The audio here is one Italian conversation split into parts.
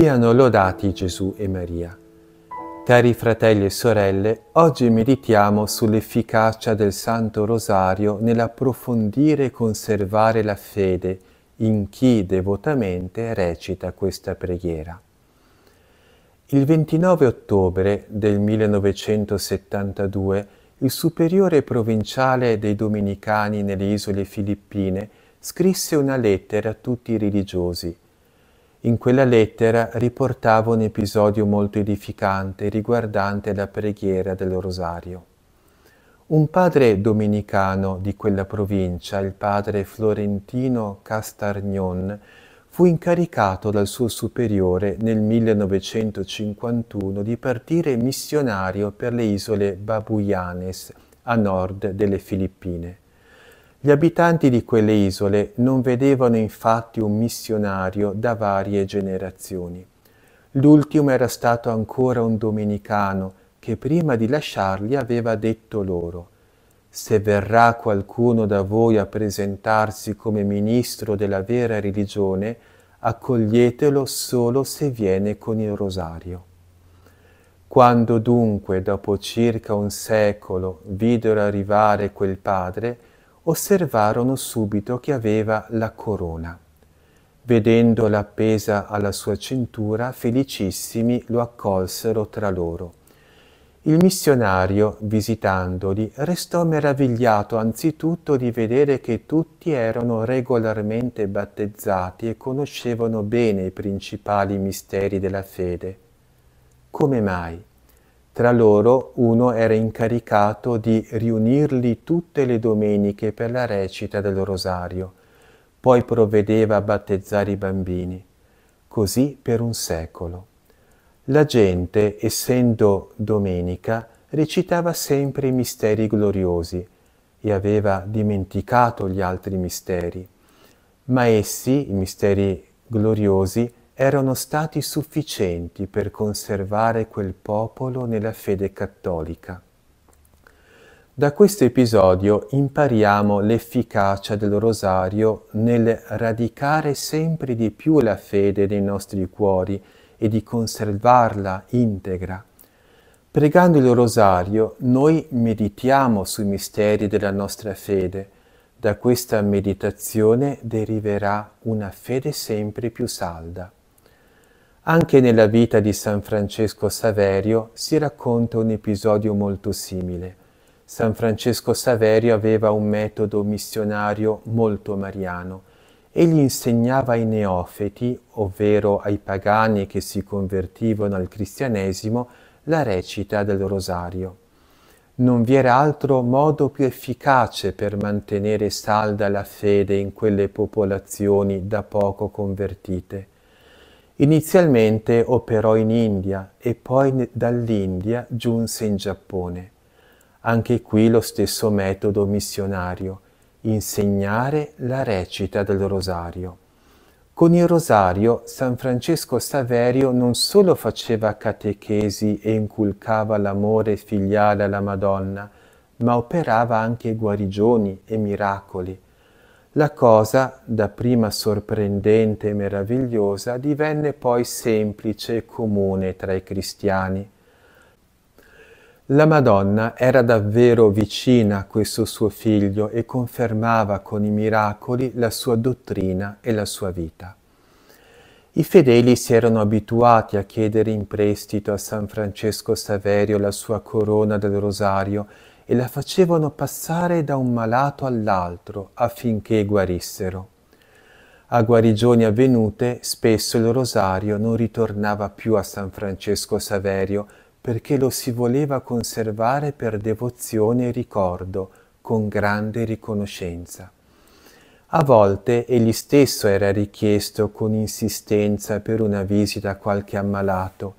Siano lodati Gesù e Maria. Cari fratelli e sorelle, oggi meditiamo sull'efficacia del Santo Rosario nell'approfondire e conservare la fede in chi devotamente recita questa preghiera. Il 29 ottobre del 1972 il superiore provinciale dei Domenicani nelle isole Filippine scrisse una lettera a tutti i religiosi in quella lettera riportava un episodio molto edificante riguardante la preghiera del rosario. Un padre domenicano di quella provincia, il padre Florentino Castagnon, fu incaricato dal suo superiore nel 1951 di partire missionario per le isole Babuyanes a nord delle Filippine. Gli abitanti di quelle isole non vedevano infatti un missionario da varie generazioni. L'ultimo era stato ancora un domenicano che prima di lasciarli aveva detto loro se verrà qualcuno da voi a presentarsi come ministro della vera religione, accoglietelo solo se viene con il rosario. Quando dunque, dopo circa un secolo, videro arrivare quel padre, osservarono subito che aveva la corona. Vedendola appesa alla sua cintura, felicissimi lo accolsero tra loro. Il missionario, visitandoli, restò meravigliato anzitutto di vedere che tutti erano regolarmente battezzati e conoscevano bene i principali misteri della fede. Come mai? Tra loro uno era incaricato di riunirli tutte le domeniche per la recita del rosario, poi provvedeva a battezzare i bambini, così per un secolo. La gente, essendo domenica, recitava sempre i misteri gloriosi e aveva dimenticato gli altri misteri, ma essi, i misteri gloriosi, erano stati sufficienti per conservare quel popolo nella fede cattolica. Da questo episodio impariamo l'efficacia del rosario nel radicare sempre di più la fede nei nostri cuori e di conservarla integra. Pregando il rosario noi meditiamo sui misteri della nostra fede. Da questa meditazione deriverà una fede sempre più salda. Anche nella vita di San Francesco Saverio si racconta un episodio molto simile. San Francesco Saverio aveva un metodo missionario molto mariano. Egli insegnava ai neofeti, ovvero ai pagani che si convertivano al cristianesimo, la recita del rosario. Non vi era altro modo più efficace per mantenere salda la fede in quelle popolazioni da poco convertite Inizialmente operò in India e poi dall'India giunse in Giappone. Anche qui lo stesso metodo missionario, insegnare la recita del rosario. Con il rosario San Francesco Saverio non solo faceva catechesi e inculcava l'amore filiale alla Madonna, ma operava anche guarigioni e miracoli la cosa, dapprima sorprendente e meravigliosa, divenne poi semplice e comune tra i cristiani. La Madonna era davvero vicina a questo suo figlio e confermava con i miracoli la sua dottrina e la sua vita. I fedeli si erano abituati a chiedere in prestito a San Francesco Saverio la sua corona del rosario e la facevano passare da un malato all'altro affinché guarissero. A guarigioni avvenute spesso il rosario non ritornava più a San Francesco Saverio perché lo si voleva conservare per devozione e ricordo, con grande riconoscenza. A volte egli stesso era richiesto con insistenza per una visita a qualche ammalato,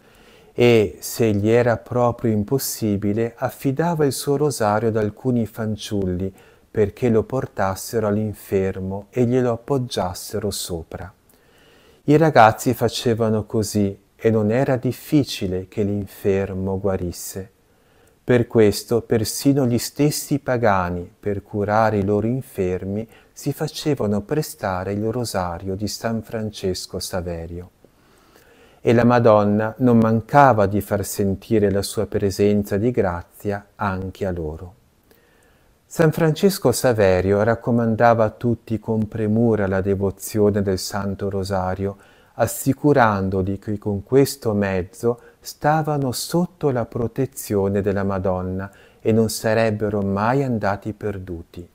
e, se gli era proprio impossibile, affidava il suo rosario ad alcuni fanciulli perché lo portassero all'infermo e glielo appoggiassero sopra. I ragazzi facevano così e non era difficile che l'infermo guarisse. Per questo persino gli stessi pagani, per curare i loro infermi, si facevano prestare il rosario di San Francesco Saverio e la Madonna non mancava di far sentire la sua presenza di grazia anche a loro. San Francesco Saverio raccomandava a tutti con premura la devozione del Santo Rosario, assicurandoli che con questo mezzo stavano sotto la protezione della Madonna e non sarebbero mai andati perduti.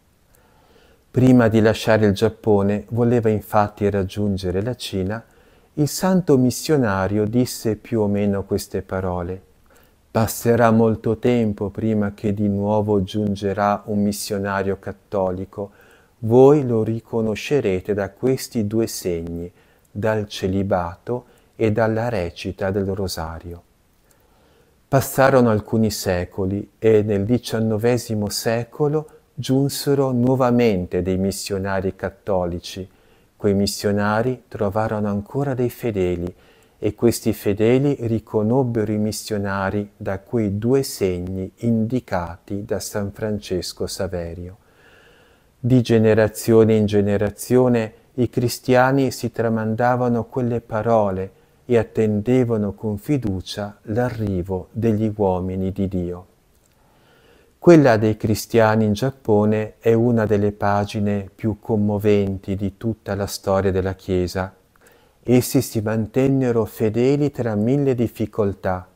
Prima di lasciare il Giappone voleva infatti raggiungere la Cina il santo missionario disse più o meno queste parole. Passerà molto tempo prima che di nuovo giungerà un missionario cattolico. Voi lo riconoscerete da questi due segni, dal celibato e dalla recita del rosario. Passarono alcuni secoli e nel XIX secolo giunsero nuovamente dei missionari cattolici, Quei missionari trovarono ancora dei fedeli e questi fedeli riconobbero i missionari da quei due segni indicati da San Francesco Saverio. Di generazione in generazione i cristiani si tramandavano quelle parole e attendevano con fiducia l'arrivo degli uomini di Dio. Quella dei cristiani in Giappone è una delle pagine più commoventi di tutta la storia della Chiesa. Essi si mantennero fedeli tra mille difficoltà.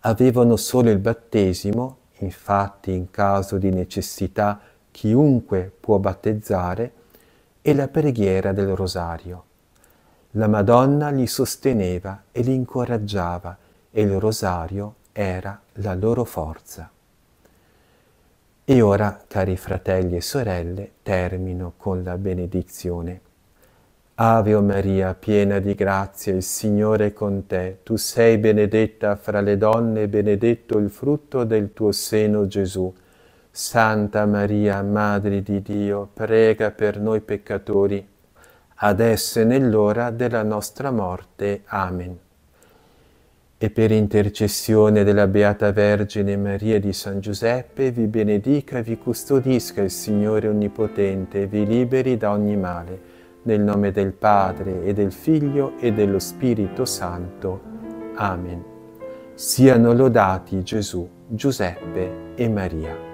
Avevano solo il battesimo, infatti in caso di necessità chiunque può battezzare, e la preghiera del rosario. La Madonna li sosteneva e li incoraggiava e il rosario era la loro forza. E ora, cari fratelli e sorelle, termino con la benedizione. Ave Maria, piena di grazia, il Signore è con te. Tu sei benedetta fra le donne e benedetto il frutto del tuo seno, Gesù. Santa Maria, Madre di Dio, prega per noi peccatori, adesso e nell'ora della nostra morte. Amen e per intercessione della Beata Vergine Maria di San Giuseppe vi benedica e vi custodisca il Signore Onnipotente e vi liberi da ogni male, nel nome del Padre e del Figlio e dello Spirito Santo. Amen. Siano lodati Gesù, Giuseppe e Maria.